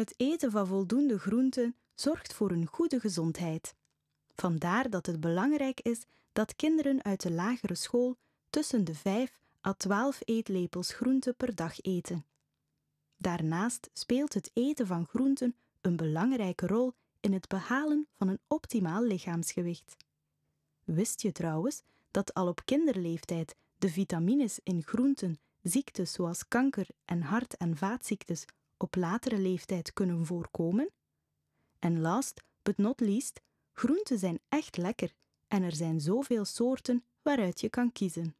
Het eten van voldoende groenten zorgt voor een goede gezondheid. Vandaar dat het belangrijk is dat kinderen uit de lagere school tussen de 5 à 12 eetlepels groente per dag eten. Daarnaast speelt het eten van groenten een belangrijke rol in het behalen van een optimaal lichaamsgewicht. Wist je trouwens dat al op kinderleeftijd de vitamines in groenten ziektes zoals kanker en hart- en vaatziektes op latere leeftijd kunnen voorkomen. En last but not least, groenten zijn echt lekker en er zijn zoveel soorten waaruit je kan kiezen.